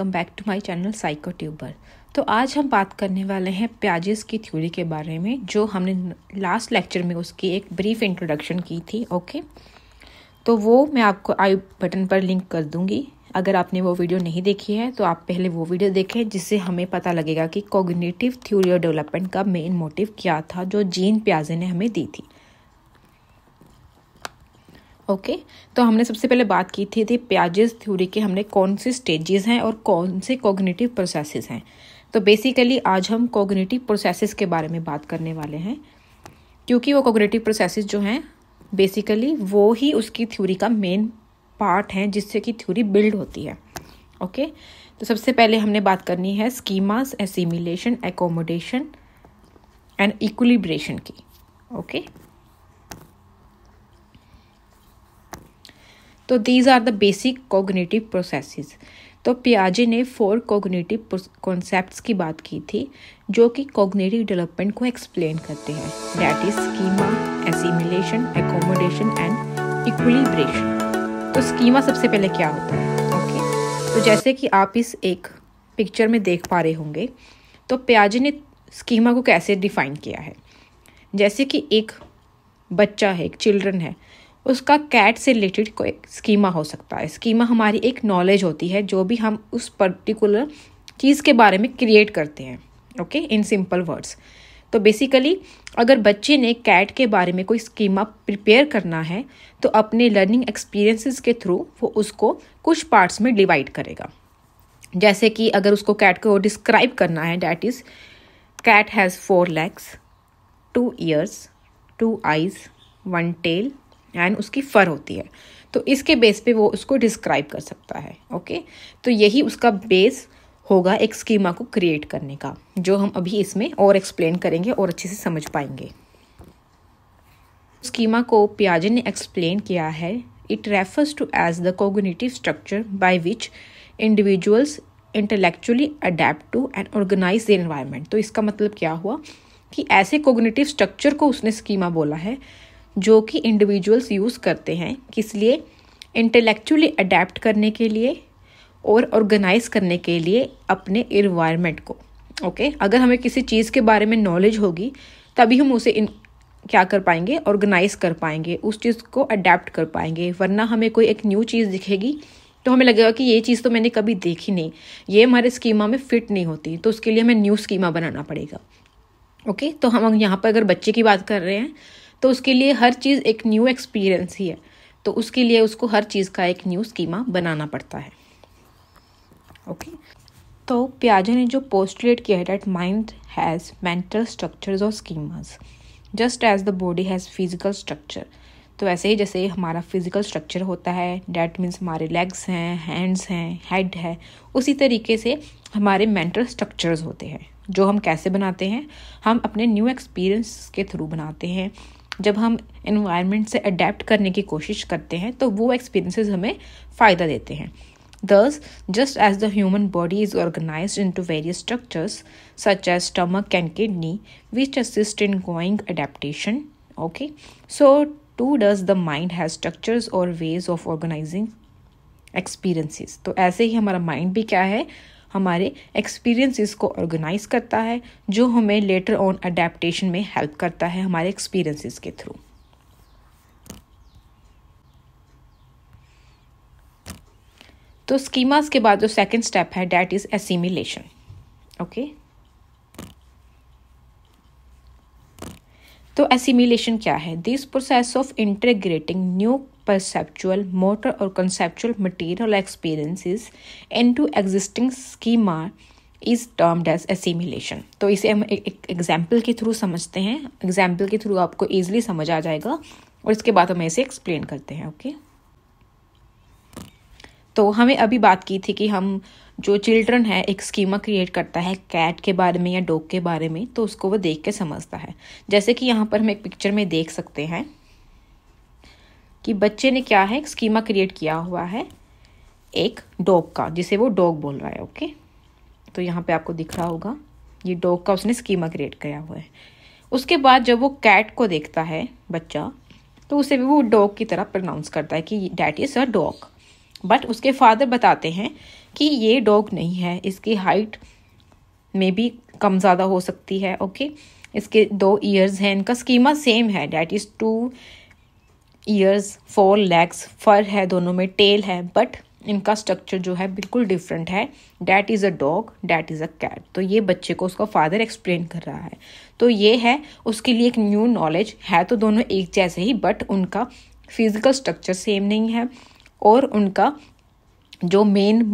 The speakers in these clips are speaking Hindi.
Welcome back to my channel psycho tuber तो आज हम बात करने वाले हैं प्याजेस की थ्योरी के बारे में जो हमने लास्ट लेक्चर में उसकी एक ब्रीफ इंट्रोडक्शन की थी ओके तो वो मैं आपको आई बटन पर लिंक कर दूंगी अगर आपने वो वीडियो नहीं देखी है तो आप पहले वो वीडियो देखें जिससे हमें पता लगेगा कि कोग्निटिव थ्योरी और डेवलपमेंट का मेन मोटिव क्या था जो जीन प्याजे ने हमें दी थी ओके तो हमने सबसे पहले बात की थी थी प्याजेस थ्योरी के हमने कौन से स्टेजेस हैं और कौन से कोग्नेटिव प्रोसेसेस हैं तो बेसिकली आज हम कोग्नेटिव प्रोसेसेस के बारे में बात करने वाले हैं क्योंकि वो कोग्नेटिव प्रोसेसेस जो हैं बेसिकली वो ही उसकी थ्योरी का मेन पार्ट है जिससे कि थ्योरी बिल्ड होती है ओके okay? तो सबसे पहले हमने बात करनी है schemas assimilation accommodation and equilibration की ओके okay? तो these are the basic cognitive processes तो पियाजे ने फोर कोगनेटिव कॉन्सेप्ट की बात की थी जो कि कोगनेटिव डेवलपमेंट को एक्सप्लेन करते हैं that is schema assimilation accommodation and equilibration तो स्कीमा सबसे पहले क्या होता है ओके okay. तो जैसे कि आप इस एक पिक्चर में देख पा रहे होंगे तो पियाजे ने स्कीमा को कैसे डिफाइन किया है जैसे कि एक बच्चा है एक चिल्ड्रन है उसका कैट से रिलेटेड कोई स्कीमा हो सकता है स्कीमा हमारी एक नॉलेज होती है जो भी हम उस पर्टिकुलर चीज़ के बारे में क्रिएट करते हैं ओके इन सिंपल वर्ड्स तो बेसिकली अगर बच्चे ने कैट के बारे में कोई स्कीमा प्रिपेयर करना है तो अपने लर्निंग एक्सपीरियंसेस के थ्रू वो उसको कुछ पार्ट्स में डिवाइड करेगा जैसे कि अगर उसको कैट को डिस्क्राइब करना है that is cat has four legs two ears two eyes one tail and उसकी फ़र होती है तो इसके बेस पे वो उसको डिस्क्राइब कर सकता है ओके तो यही उसका बेस होगा एक स्कीमा को क्रिएट करने का जो हम अभी इसमें और एक्सप्लेन करेंगे और अच्छे से समझ पाएंगे स्कीमा को पियाजे ने एक्सप्लेन किया है it refers to as the cognitive structure by which individuals intellectually adapt to and organise the environment तो इसका मतलब क्या हुआ कि ऐसे कोगनेटिव स्ट्रक्चर को उसने स्कीमा बोला है जो कि इंडिविजुअल्स यूज़ करते हैं किस लिए इंटेलेक्चुअली अडेप्ट करने के लिए और ऑर्गेनाइज करने के लिए अपने इन्वायरमेंट को ओके okay? अगर हमें किसी चीज़ के बारे में नॉलेज होगी तभी हम उसे इन क्या कर पाएंगे ऑर्गेनाइज कर पाएंगे उस चीज़ को अडेप्ट कर पाएंगे वरना हमें कोई एक न्यू चीज़ दिखेगी तो हमें लगेगा कि ये चीज़ तो मैंने कभी देखी नहीं ये हमारे स्कीमा में फिट नहीं होती तो उसके लिए हमें न्यू स्कीमा बनाना पड़ेगा ओके okay? तो हम यहाँ पर अगर बच्चे की बात कर रहे हैं तो उसके लिए हर चीज़ एक न्यू एक्सपीरियंस ही है तो उसके लिए उसको हर चीज़ का एक न्यू स्कीमा बनाना पड़ता है ओके तो प्याजे ने जो पोस्टुलेट किया है that mind has mental structures और schemas just as the body has physical structure तो ऐसे ही जैसे हमारा फिजिकल स्ट्रक्चर होता है डैट मीन्स हमारे लेग्स हैं हैंड्स हैं हेड है उसी तरीके से हमारे मेंटल स्ट्रक्चर्स होते हैं जो हम कैसे बनाते हैं हम अपने न्यू एक्सपीरियंस के थ्रू बनाते हैं जब हम इन्वायरमेंट से अडेप्ट करने की कोशिश करते हैं तो वो एक्सपीरियंसिस हमें फ़ायदा देते हैं thus just as the human body is organise into various structures such as stomach and kidney which assist in going adaptation okay so too does the mind has structures और वेज ऑफ ऑर्गेनाइजिंग एक्सपीरियंसिस तो ऐसे ही हमारा माइंड भी क्या है हमारे एक्सपीरियंसेस को ऑर्गेनाइज करता है जो हमें लेटर ऑन अडेप्टशन में हेल्प करता है हमारे एक्सपीरियंसेस के थ्रू तो स्कीमास के बाद जो सेकंड स्टेप है डैट इज एसिमिलेशन ओके तो एसिमिलेशन क्या है this process of integrating new perceptual, motor, or conceptual material experiences into existing schema is termed as assimilation. तो इसे हम एक एग्जाम्पल के थ्रू समझते हैं एग्जाम्पल के थ्रू आपको ईजिली समझ आ जाएगा और इसके बाद हम इसे एक्सप्लेन करते हैं ओके okay? तो हमें अभी बात की थी कि हम जो चिल्ड्रन है एक स्कीमा क्रिएट करता है कैट के बारे में या डॉग के बारे में तो उसको वो देख के समझता है जैसे कि यहाँ पर हम एक पिक्चर में देख सकते हैं कि बच्चे ने क्या है एक स्कीमा क्रिएट किया हुआ है एक डॉग का जिसे वो डॉग बोल रहा है ओके तो यहाँ पे आपको दिख रहा होगा ये डॉग का उसने स्कीमा क्रिएट किया हुआ है उसके बाद जब वो कैट को देखता है बच्चा तो उसे भी वो डॉग की तरह प्रनाउंस करता है कि that is a dog but उसके फादर बताते हैं कि ये डॉग नहीं है इसकी हाइट में भी कम ज़्यादा हो सकती है ओके इसके दो ईयर्स हैं इनका स्कीमा सेम है that is two ears four legs fur है दोनों में टेल है बट इनका स्ट्रक्चर जो है बिल्कुल डिफरेंट है that is a dog that is a cat तो ये बच्चे को उसका फादर एक्सप्लेन कर रहा है तो ये है उसके लिए एक न्यू नॉलेज है तो दोनों एक जैसे ही बट उनका फिजिकल स्ट्रक्चर सेम नहीं है और उनका जो मेन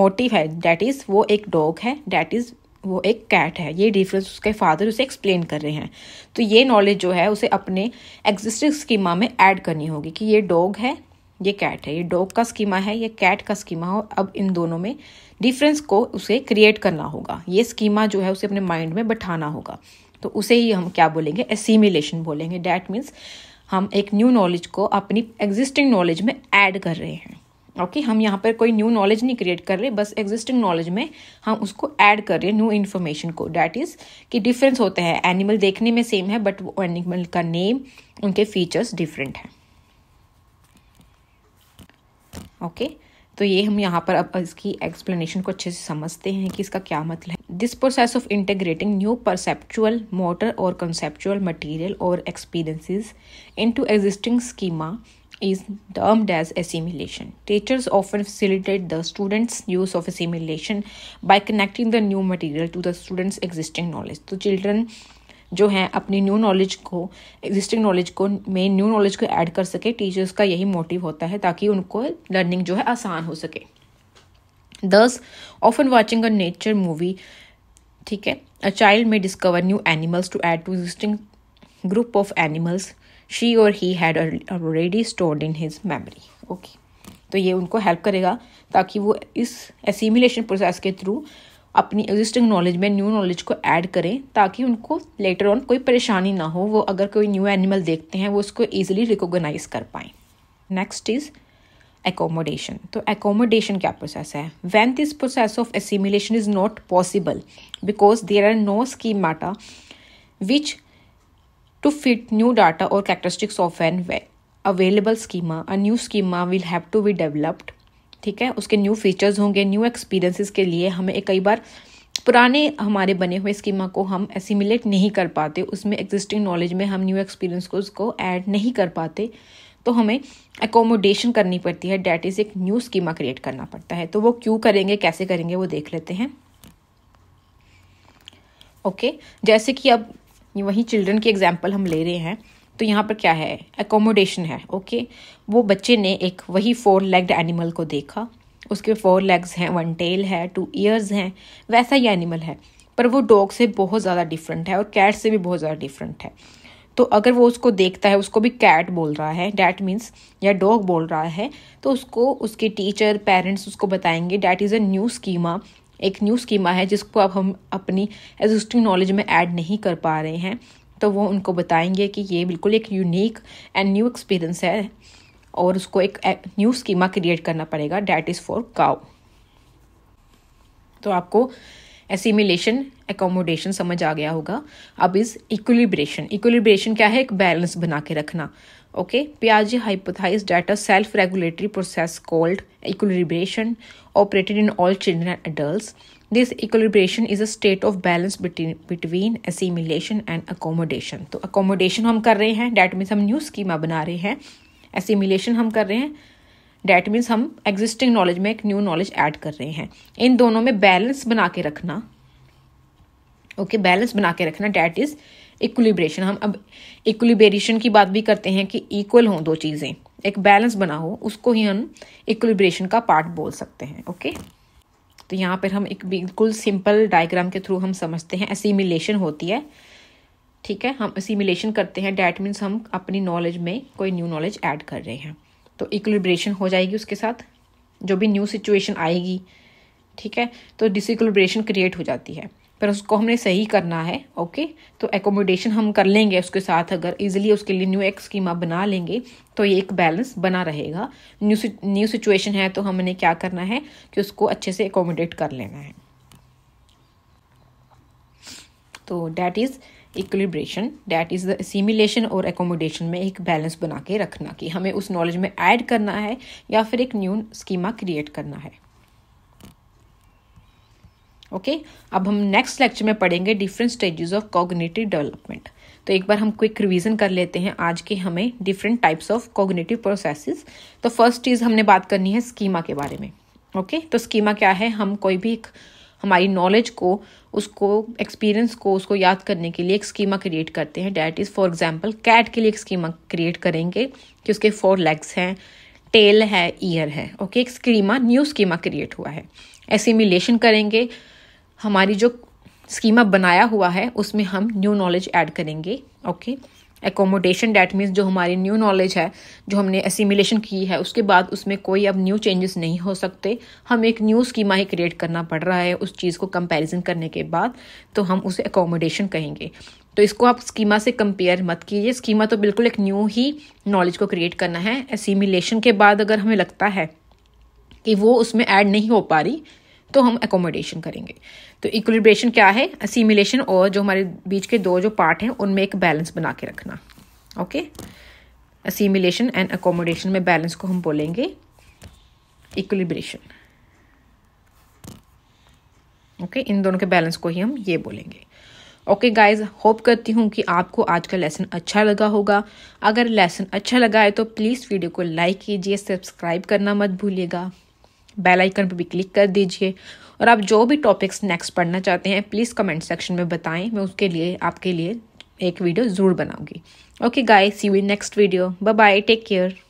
मोटिव है डैट इज़ वो एक डॉग है डैट इज़ वो एक कैट है ये डिफरेंस उसके फादर उसे एक्सप्लेन कर रहे हैं तो ये नॉलेज जो है उसे अपने एग्जिस्टिंग स्कीमा में ऐड करनी होगी कि ये डॉग है ये कैट है ये डॉग का स्कीमा है ये कैट का स्कीमा हो अब इन दोनों में डिफरेंस को उसे क्रिएट करना होगा ये स्कीमा जो है उसे अपने माइंड में बैठाना होगा तो उसे ही हम क्या बोलेंगे एसिमिलेशन बोलेंगे डैट मीन्स हम एक न्यू नॉलेज को अपनी एग्जिस्टिंग नॉलेज में ऐड कर रहे हैं ओके okay, हम यहाँ पर कोई न्यू नॉलेज नहीं क्रिएट कर रहे बस एग्जिस्टिंग नॉलेज में हम उसको ऐड कर रहे हैं न्यू इन्फॉर्मेशन को डैट इज़ कि डिफरेंस होता है एनिमल देखने में सेम है बट वो एनिमल का नेम उनके फीचर्स डिफरेंट हैं ओके okay? तो ये हम यहाँ पर अब इसकी एक्सप्लेनेशन को अच्छे से समझते हैं कि इसका क्या मतलब है this process of integrating new perceptual motor और कंसेप्चुअल मटेरियल और experiences into existing schema is termed as assimilation. Teachers often facilitate the students' use of assimilation by connecting the new material to the students' existing knowledge. So children जो है अपनी न्यू नॉलेज को एग्जिस्टिंग नॉलेज को मेन न्यू नॉलेज को ऐड कर सके टीचर्स का यही मोटिव होता है ताकि उनको लर्निंग जो है आसान हो सके thus often watching a nature movie ठीक है a child may discover new animals to add to existing group of animals she or he had already stored in his memory okay तो ये उनको हेल्प करेगा ताकि वो इस एसिमुलेशन प्रोसेस के थ्रू अपनी एग्जिस्टिंग नॉलेज में न्यू नॉलेज को ऐड करें ताकि उनको लेटर ऑन कोई परेशानी ना हो वो अगर कोई न्यू एनिमल देखते हैं वो उसको ईजिली रिकोगनाइज कर पाएँ नेक्स्ट इज़ एकोमोडेशन तो एकोमोडेशन क्या प्रोसेस है this process of assimilation is not possible because there are no schemata which to fit new data or characteristics of an available schema a new schema will have to be developed ठीक है उसके न्यू फीचर्स होंगे न्यू एक्सपीरियंसेस के लिए हमें कई बार पुराने हमारे बने हुए स्कीमा को हम एसिमिलेट नहीं कर पाते उसमें एग्जिस्टिंग नॉलेज में हम न्यू एक्सपीरियंस को उसको ऐड नहीं कर पाते तो हमें एकोमोडेशन करनी पड़ती है डैट इज़ एक न्यू स्कीमा क्रिएट करना पड़ता है तो वो क्यों करेंगे कैसे करेंगे वो देख लेते हैं ओके okay? जैसे कि अब ये वही चिल्ड्रन की एग्जाम्पल हम ले रहे हैं तो यहाँ पर क्या है एकोमोडेशन है ओके वो बच्चे ने एक वही फोर लेग्ड एनिमल को देखा उसके फोर लेग्स हैं वन टेल है टू ईयर्स हैं वैसा ही एनिमल है पर वो डॉग से बहुत ज़्यादा डिफरेंट है और कैट से भी बहुत ज़्यादा डिफरेंट है तो अगर वो उसको देखता है उसको भी कैट बोल रहा है डैट मीन्स या डॉग बोल रहा है तो उसको उसके टीचर पेरेंट्स उसको बताएंगे that is a new schema एक न्यू स्कीमा है जिसको अब हम अपनी एग्जिस्टिंग नॉलेज में ऐड नहीं कर पा रहे हैं तो वो उनको बताएंगे कि ये बिल्कुल एक यूनिक एंड न्यू एक्सपीरियंस है और उसको एक न्यू स्कीमा क्रिएट करना पड़ेगा डैट इज़ फॉर काउ तो आपको एसिमिलेशन एकोमोडेशन समझ आ गया होगा अब इज इक्विलिब्रेशन इक्विलिब्रेशन क्या है एक बैलेंस बना के रखना ओके पियाजे hypothesise that a self regulatory process called equilibration operated in all children and adult this equilibration is a state of balance between assimilation and accommodation तो अकोमोडेशन हम कर रहे हैं डैट मीन्स हम न्यू स्कीमा बना रहे हैं एसिमिलेशन हम कर रहे हैं डैट मीन्स हम एग्जिस्टिंग नॉलेज में एक न्यू नॉलेज एड कर रहे हैं इन दोनों में बैलेंस बना के रखना ओके okay, बैलेंस बना के रखना डैट इज़ इक्वलिब्रेशन हम अब इक्वलिब्रेशन की बात भी करते हैं कि इक्वल हों दो चीज़ें एक बैलेंस बना हो उसको ही हम इक्वलिब्रेशन का पार्ट बोल सकते हैं ओके तो यहाँ पर हम एक बिल्कुल सिंपल डायग्राम के थ्रू हम समझते हैं असीमिलेशन होती है ठीक है हम असीमिलेशन करते हैं डैट मीन्स हम अपनी नॉलेज में कोई न्यू नॉलेज ऐड कर रहे हैं तो इक्वलिब्रेशन हो जाएगी उसके साथ जो भी न्यू सिचुएशन आएगी ठीक है तो डिसइक्वलिब्रेशन क्रिएट हो जाती है पर उसको हमने सही करना है ओके तो एकोमोडेशन हम कर लेंगे उसके साथ अगर इजीली उसके लिए न्यू एक स्कीमा बना लेंगे तो ये एक बैलेंस बना रहेगा न्यू न्यू सिचुएशन है तो हमने क्या करना है कि उसको अच्छे से एकोमोडेट कर लेना है तो that is equilibration that is the और एकोमोडेशन में एक बैलेंस बना के रखना कि हमें उस नॉलेज में ऐड करना है या फिर एक न्यू स्कीमा क्रिएट करना है ओके अब हम नेक्स्ट लेक्चर में पढ़ेंगे different stages of cognitive development तो एक बार हम क्विक रिवीजन कर लेते हैं आज के हमें different types of cognitive processes तो फर्स्ट चीज़ हमने बात करनी है स्कीमा के बारे में ओके okay? तो स्कीमा क्या है हम कोई भी एक हमारी नॉलेज को उसको एक्सपीरियंस को उसको याद करने के लिए एक स्कीमा क्रिएट करते हैं that is for example cat के लिए एक स्कीमा क्रिएट करेंगे कि उसके फोर लेग्स हैं टेल है ईयर है ओके okay? एक स्कीमा न्यू स्कीमा क्रिएट हुआ है एसिमिलेशन करेंगे हमारी जो स्कीमा बनाया हुआ है उसमें हम न्यू नॉलेज ऐड करेंगे ओके एकोमोडेशन डैट मीन्स जो हमारी न्यू नॉलेज है जो हमने असीमिलेशन की है उसके बाद उसमें कोई अब न्यू चेंजेस नहीं हो सकते हम एक न्यू स्कीमा ही क्रिएट करना पड़ रहा है उस चीज़ को कंपैरिजन करने के बाद तो हम उसे एकोमोडेशन कहेंगे तो इसको आप स्कीमा से कंपेयर मत कीजिए स्कीमा तो बिल्कुल एक न्यू ही नॉलेज को क्रिएट करना है असीमिलेशन के बाद अगर हमें लगता है कि वो उसमें ऐड नहीं हो पा रही तो हम एकोमोडेशन करेंगे तो इक्विलिब्रेशन क्या है असीमिलेशन और जो हमारे बीच के दो जो पार्ट हैं उनमें एक बैलेंस बना के रखना ओके असीमिलेशन एंड एकोमोडेशन में बैलेंस को हम बोलेंगे इक्विलिब्रेशन ओके okay, इन दोनों के बैलेंस को ही हम ये बोलेंगे ओके गाइज होप करती हूँ कि आपको आज का लेसन अच्छा लगा होगा अगर लेसन अच्छा लगा है तो प्लीज़ वीडियो को लाइक कीजिए सब्सक्राइब करना मत भूलिएगा बेल आइकन पर भी क्लिक कर दीजिए और आप जो भी टॉपिक्स नेक्स्ट पढ़ना चाहते हैं प्लीज़ कमेंट सेक्शन में बताएं मैं उसके लिए आपके लिए एक वीडियो ज़रूर बनाऊंगी okay guys see we next video bye bye take care